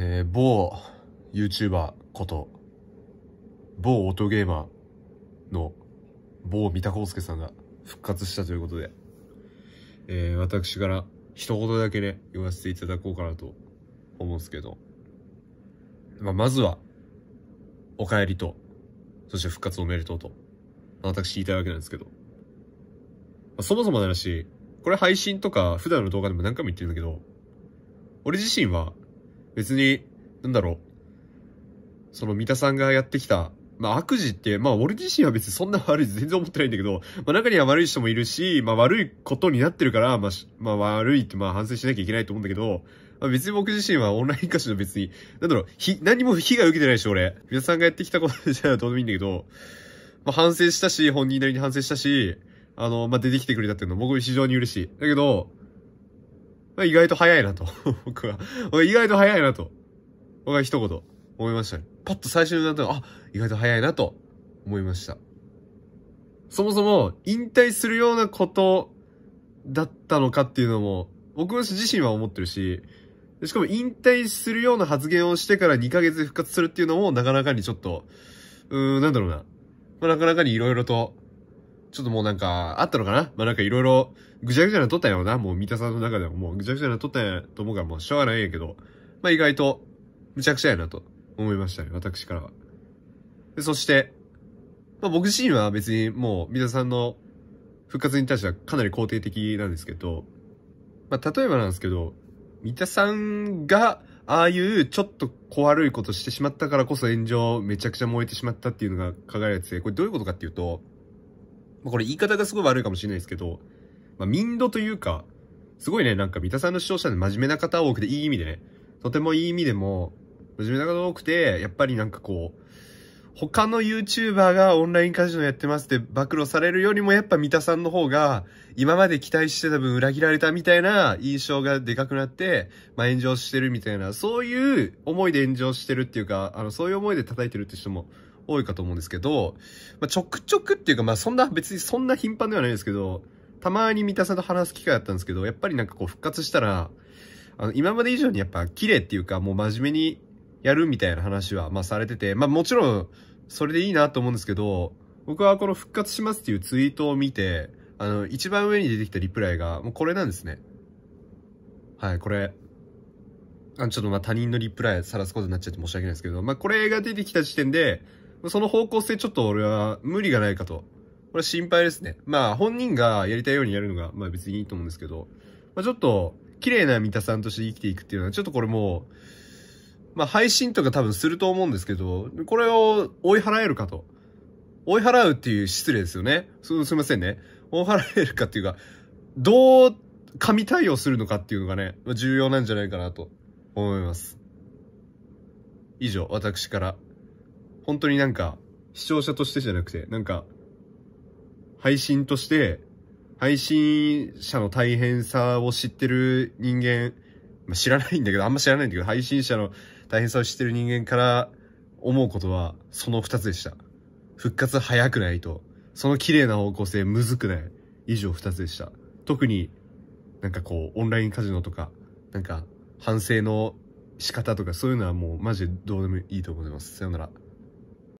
えー、某 YouTuber こと、某音ゲーマーの某三田康介さんが復活したということで、えー、私から一言だけね、言わせていただこうかなと思うんですけど、まあ、まずは、お帰りと、そして復活おめでとうと、私言いたいわけなんですけど、まあ、そもそもだし、これ配信とか普段の動画でも何回も言ってるんだけど、俺自身は別に、なんだろう。その三田さんがやってきた、まあ悪事って、まあ俺自身は別にそんな悪い全然思ってないんだけど、まあ中には悪い人もいるし、まあ悪いことになってるから、まあ、まあ悪いってまあ反省しなきゃいけないと思うんだけど、まあ、別に僕自身はオンライン歌手の別に、なんだろう、ひ、何も被害受けてないし俺。三田さんがやってきたことじゃどうでもいいんだけど、まあ反省したし、本人なりに反省したし、あの、まあ出てきてくれたっていうの僕非常に嬉しい。だけど、意外と早いなと。僕は。意外と早いなと。僕は一言思いましたね。パッと最初になったら、あ、意外と早いなと思いました。そもそも引退するようなことだったのかっていうのも、僕自身は思ってるし、しかも引退するような発言をしてから2ヶ月で復活するっていうのもなかなかにちょっと、うーん、なんだろうな。まあ、なかなかに色々とちょっともうなんか、あったのかなまあ、なんかいろいろ、ぐちゃぐちゃな撮ったんやろな。もう、三田さんの中でももう、ぐちゃぐちゃな撮ったんやと思うから、もう、しょうがないんやけど、まあ、意外と、むちゃくちゃやなと思いましたね。私からは。で、そして、まあ、僕自身は別にもう、三田さんの復活に対してはかなり肯定的なんですけど、まあ、例えばなんですけど、三田さんが、ああいうちょっと小悪いことしてしまったからこそ炎上めちゃくちゃ燃えてしまったっていうのが輝いてて、これどういうことかっていうと、まあ、これ言い方がすごい悪いかもしれないですけど、まあ、民度というか、すごいね、なんか三田さんの視聴者で真面目な方多くて、いい意味でね、とてもいい意味でも、真面目な方多くて、やっぱりなんかこう、他の YouTuber がオンラインカジノやってますって暴露されるよりもやっぱ三田さんの方が今まで期待してた分裏切られたみたいな印象がでかくなって、まあ炎上してるみたいな、そういう思いで炎上してるっていうか、あの、そういう思いで叩いてるって人も多いかと思うんですけど、まあ、ちょくちょくっていうか、まあ、そんな、別にそんな頻繁ではないですけど、たまに三田さんと話す機会あったんですけど、やっぱりなんかこう復活したら、あの、今まで以上にやっぱ綺麗っていうか、もう真面目にやるみたいな話は、まあされてて、まあもちろん、それでいいなと思うんですけど、僕はこの復活しますっていうツイートを見て、あの、一番上に出てきたリプライが、もうこれなんですね。はい、これ。あの、ちょっとまあ他人のリプライさらすことになっちゃって申し訳ないですけど、まあこれが出てきた時点で、その方向性ちょっと俺は無理がないかと。これ心配ですね。まあ本人がやりたいようにやるのが、まあ別にいいと思うんですけど、まあちょっと、綺麗な三田さんとして生きていくっていうのは、ちょっとこれもう、まあ配信とか多分すると思うんですけど、これを追い払えるかと。追い払うっていう失礼ですよね。す、すいませんね。追い払えるかっていうか、どう、神対応するのかっていうのがね、重要なんじゃないかなと思います。以上、私から本当になんか、視聴者としてじゃなくて、なんか、配信として、配信者の大変さを知ってる人間、まあ、知らないんだけど、あんま知らないんだけど、配信者の大変さを知ってる人間から思うことは、その二つでした。復活早くないと、その綺麗な方向性むずくない。以上二つでした。特になんかこう、オンラインカジノとか、なんか反省の仕方とかそういうのはもうマジでどうでもいいと思います。さよなら。